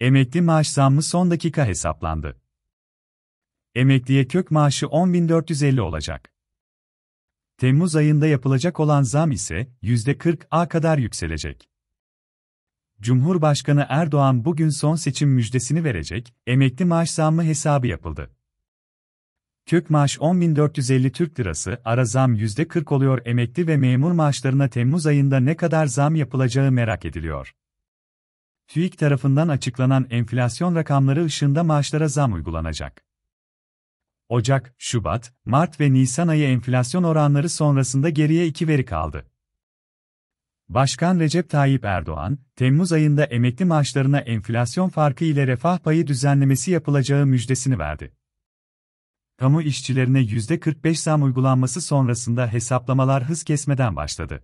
Emekli maaş zammı son dakika hesaplandı. Emekliye kök maaşı 10.450 olacak. Temmuz ayında yapılacak olan zam ise %40'a kadar yükselecek. Cumhurbaşkanı Erdoğan bugün son seçim müjdesini verecek, emekli maaş zammı hesabı yapıldı. Kök maaş 10.450 Türk Lirası, ara zam %40 oluyor emekli ve memur maaşlarına Temmuz ayında ne kadar zam yapılacağı merak ediliyor. TÜİK tarafından açıklanan enflasyon rakamları ışığında maaşlara zam uygulanacak. Ocak, Şubat, Mart ve Nisan ayı enflasyon oranları sonrasında geriye iki veri kaldı. Başkan Recep Tayyip Erdoğan, Temmuz ayında emekli maaşlarına enflasyon farkı ile refah payı düzenlemesi yapılacağı müjdesini verdi. Kamu işçilerine %45 zam uygulanması sonrasında hesaplamalar hız kesmeden başladı.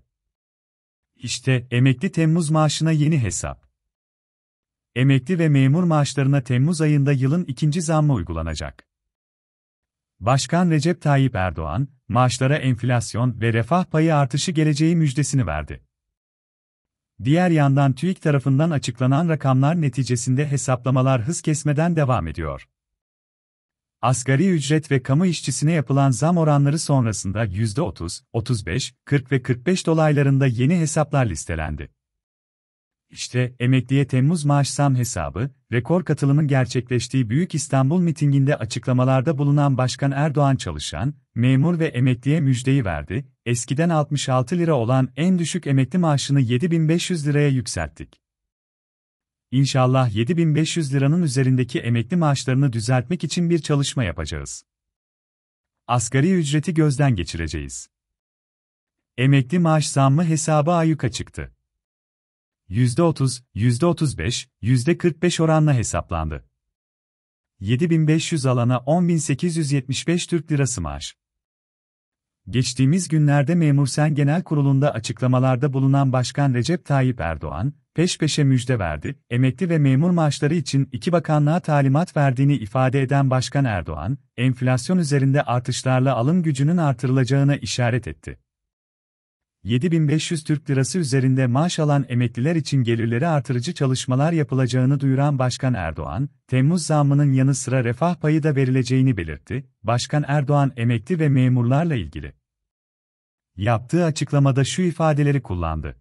İşte emekli Temmuz maaşına yeni hesap. Emekli ve memur maaşlarına Temmuz ayında yılın ikinci zammı uygulanacak. Başkan Recep Tayyip Erdoğan, maaşlara enflasyon ve refah payı artışı geleceği müjdesini verdi. Diğer yandan TÜİK tarafından açıklanan rakamlar neticesinde hesaplamalar hız kesmeden devam ediyor. Asgari ücret ve kamu işçisine yapılan zam oranları sonrasında %30, 35, 40 ve 45 dolaylarında yeni hesaplar listelendi. İşte emekliye Temmuz maaş zam hesabı, rekor katılımın gerçekleştiği Büyük İstanbul mitinginde açıklamalarda bulunan Başkan Erdoğan çalışan, memur ve emekliye müjdeyi verdi, eskiden 66 lira olan en düşük emekli maaşını 7500 liraya yükselttik. İnşallah 7500 liranın üzerindeki emekli maaşlarını düzeltmek için bir çalışma yapacağız. Asgari ücreti gözden geçireceğiz. Emekli maaş zammı hesabı ayyuka çıktı. %30, %35, %45 oranla hesaplandı. 7500 alana 10875 Türk Lirası maaş. Geçtiğimiz günlerde Memur Sen Genel Kurulu'nda açıklamalarda bulunan Başkan Recep Tayyip Erdoğan, peş peşe müjde verdi, emekli ve memur maaşları için iki bakanlığa talimat verdiğini ifade eden Başkan Erdoğan, enflasyon üzerinde artışlarla alım gücünün artırılacağına işaret etti. 7500 Türk Lirası üzerinde maaş alan emekliler için gelirleri artırıcı çalışmalar yapılacağını duyuran Başkan Erdoğan, Temmuz zammının yanı sıra refah payı da verileceğini belirtti. Başkan Erdoğan emekli ve memurlarla ilgili yaptığı açıklamada şu ifadeleri kullandı.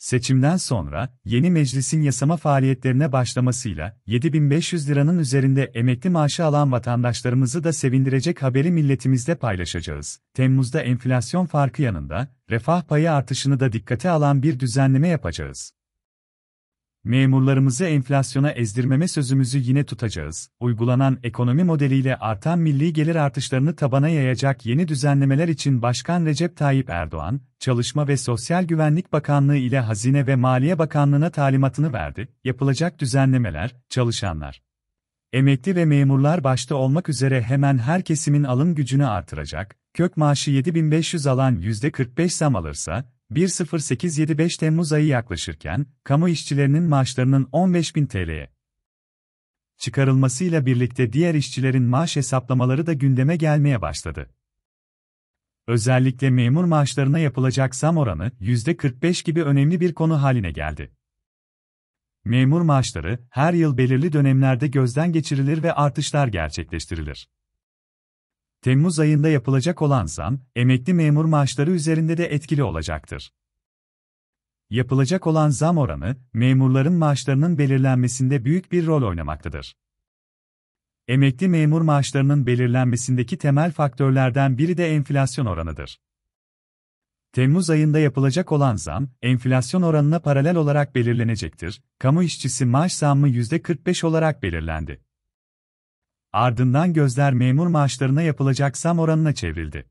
Seçimden sonra yeni meclisin yasama faaliyetlerine başlamasıyla 7500 liranın üzerinde emekli maaşı alan vatandaşlarımızı da sevindirecek haberi milletimizde paylaşacağız. Temmuz'da enflasyon farkı yanında refah payı artışını da dikkate alan bir düzenleme yapacağız. Memurlarımızı enflasyona ezdirmeme sözümüzü yine tutacağız. Uygulanan ekonomi modeliyle artan milli gelir artışlarını tabana yayacak yeni düzenlemeler için Başkan Recep Tayyip Erdoğan, Çalışma ve Sosyal Güvenlik Bakanlığı ile Hazine ve Maliye Bakanlığı'na talimatını verdi. Yapılacak düzenlemeler, çalışanlar, emekli ve memurlar başta olmak üzere hemen her kesimin alım gücünü artıracak, kök maaşı 7500 alan %45 zam alırsa, 1.0875 Temmuz ayı yaklaşırken, kamu işçilerinin maaşlarının 15.000 TL'ye çıkarılmasıyla birlikte diğer işçilerin maaş hesaplamaları da gündeme gelmeye başladı. Özellikle memur maaşlarına yapılacak zam oranı %45 gibi önemli bir konu haline geldi. Memur maaşları her yıl belirli dönemlerde gözden geçirilir ve artışlar gerçekleştirilir. Temmuz ayında yapılacak olan zam, emekli memur maaşları üzerinde de etkili olacaktır. Yapılacak olan zam oranı, memurların maaşlarının belirlenmesinde büyük bir rol oynamaktadır. Emekli memur maaşlarının belirlenmesindeki temel faktörlerden biri de enflasyon oranıdır. Temmuz ayında yapılacak olan zam, enflasyon oranına paralel olarak belirlenecektir. Kamu işçisi maaş zammı %45 olarak belirlendi. Ardından gözler memur maaşlarına yapılacak zam oranına çevrildi.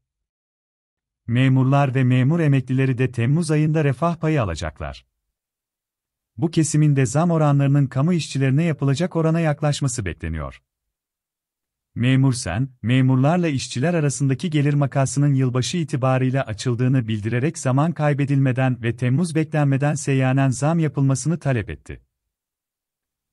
Memurlar ve memur emeklileri de Temmuz ayında refah payı alacaklar. Bu kesimin de zam oranlarının kamu işçilerine yapılacak orana yaklaşması bekleniyor. Memur sen, memurlarla işçiler arasındaki gelir makasının yılbaşı itibarıyla açıldığını bildirerek zaman kaybedilmeden ve Temmuz beklenmeden seyyanen zam yapılmasını talep etti.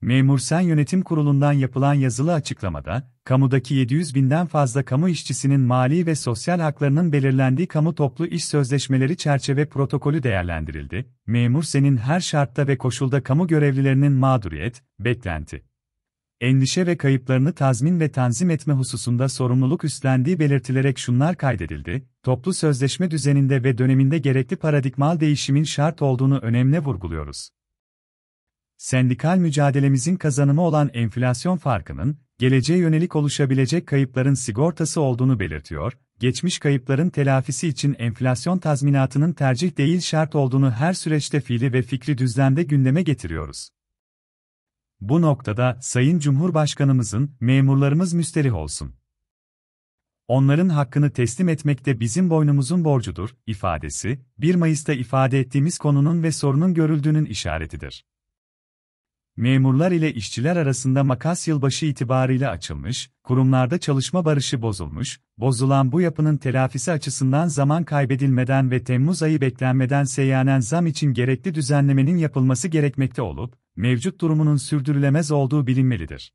Memursen Yönetim Kurulu'ndan yapılan yazılı açıklamada, kamudaki 700 binden fazla kamu işçisinin mali ve sosyal haklarının belirlendiği kamu toplu iş sözleşmeleri çerçeve protokolü değerlendirildi. Memur senin her şartta ve koşulda kamu görevlilerinin mağduriyet, beklenti, endişe ve kayıplarını tazmin ve tanzim etme hususunda sorumluluk üstlendiği belirtilerek şunlar kaydedildi, toplu sözleşme düzeninde ve döneminde gerekli paradigmal değişimin şart olduğunu önemli vurguluyoruz sendikal mücadelemizin kazanımı olan enflasyon farkının, geleceğe yönelik oluşabilecek kayıpların sigortası olduğunu belirtiyor, geçmiş kayıpların telafisi için enflasyon tazminatının tercih değil şart olduğunu her süreçte fiili ve fikri düzlemde gündeme getiriyoruz. Bu noktada Sayın Cumhurbaşkanımızın memurlarımız müsterih olsun. Onların hakkını teslim etmek de bizim boynumuzun borcudur ifadesi 1 Mayıs'ta ifade ettiğimiz konunun ve sorunun görüldüğünün işaretidir. Memurlar ile işçiler arasında makas yılbaşı itibariyle açılmış, kurumlarda çalışma barışı bozulmuş, bozulan bu yapının telafisi açısından zaman kaybedilmeden ve Temmuz ayı beklenmeden seyyanen zam için gerekli düzenlemenin yapılması gerekmekte olup, mevcut durumunun sürdürülemez olduğu bilinmelidir.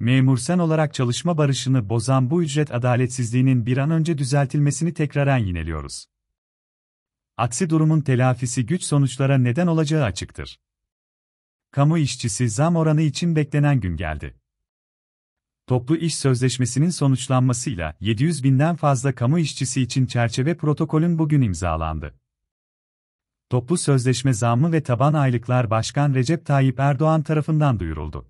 Memursen olarak çalışma barışını bozan bu ücret adaletsizliğinin bir an önce düzeltilmesini tekraren yineliyoruz. Aksi durumun telafisi güç sonuçlara neden olacağı açıktır kamu işçisi zam oranı için beklenen gün geldi. Toplu iş sözleşmesinin sonuçlanmasıyla 700 binden fazla kamu işçisi için çerçeve protokolün bugün imzalandı. Toplu sözleşme zammı ve taban aylıklar Başkan Recep Tayyip Erdoğan tarafından duyuruldu.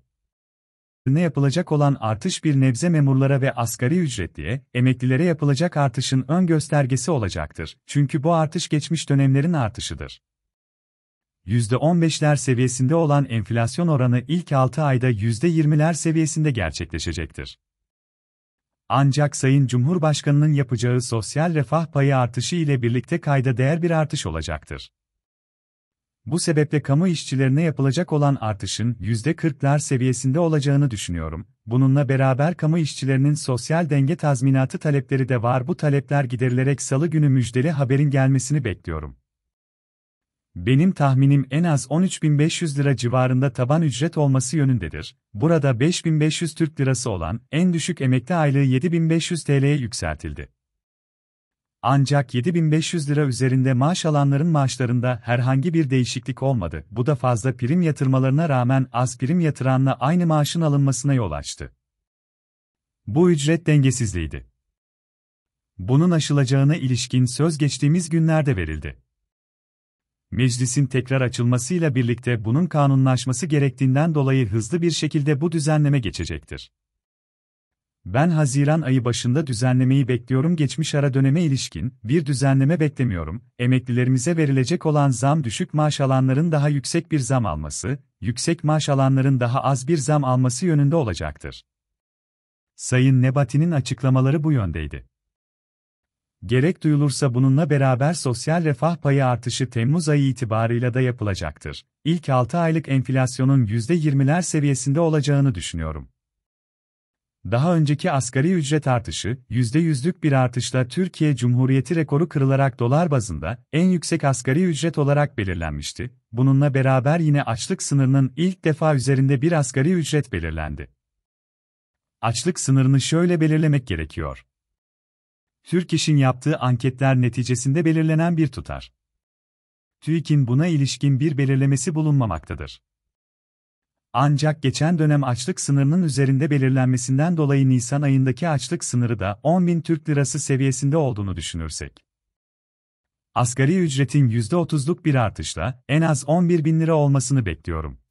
Ne yapılacak olan artış bir nebze memurlara ve asgari ücretliye, emeklilere yapılacak artışın ön göstergesi olacaktır. Çünkü bu artış geçmiş dönemlerin artışıdır. %15'ler seviyesinde olan enflasyon oranı ilk 6 ayda %20'ler seviyesinde gerçekleşecektir. Ancak Sayın Cumhurbaşkanı'nın yapacağı sosyal refah payı artışı ile birlikte kayda değer bir artış olacaktır. Bu sebeple kamu işçilerine yapılacak olan artışın %40'lar seviyesinde olacağını düşünüyorum. Bununla beraber kamu işçilerinin sosyal denge tazminatı talepleri de var. Bu talepler giderilerek salı günü müjdeli haberin gelmesini bekliyorum. Benim tahminim en az 13.500 lira civarında taban ücret olması yönündedir. Burada 5.500 Türk lirası olan en düşük emekli aylığı 7.500 TL'ye yükseltildi. Ancak 7500 lira üzerinde maaş alanların maaşlarında herhangi bir değişiklik olmadı. Bu da fazla prim yatırmalarına rağmen az prim yatıranla aynı maaşın alınmasına yol açtı. Bu ücret dengesizliğiydi. Bunun aşılacağına ilişkin söz geçtiğimiz günlerde verildi meclisin tekrar açılmasıyla birlikte bunun kanunlaşması gerektiğinden dolayı hızlı bir şekilde bu düzenleme geçecektir. Ben Haziran ayı başında düzenlemeyi bekliyorum geçmiş ara döneme ilişkin, bir düzenleme beklemiyorum, emeklilerimize verilecek olan zam düşük maaş alanların daha yüksek bir zam alması, yüksek maaş alanların daha az bir zam alması yönünde olacaktır. Sayın Nebati'nin açıklamaları bu yöndeydi. Gerek duyulursa bununla beraber sosyal refah payı artışı Temmuz ayı itibarıyla da yapılacaktır. İlk 6 aylık enflasyonun %20'ler seviyesinde olacağını düşünüyorum. Daha önceki asgari ücret artışı, %100'lük bir artışla Türkiye Cumhuriyeti rekoru kırılarak dolar bazında en yüksek asgari ücret olarak belirlenmişti. Bununla beraber yine açlık sınırının ilk defa üzerinde bir asgari ücret belirlendi. Açlık sınırını şöyle belirlemek gerekiyor. Türk İş'in yaptığı anketler neticesinde belirlenen bir tutar. TÜİK'in buna ilişkin bir belirlemesi bulunmamaktadır. Ancak geçen dönem açlık sınırının üzerinde belirlenmesinden dolayı Nisan ayındaki açlık sınırı da 10 bin Türk Lirası seviyesinde olduğunu düşünürsek. Asgari ücretin %30'luk bir artışla en az 11 bin lira olmasını bekliyorum.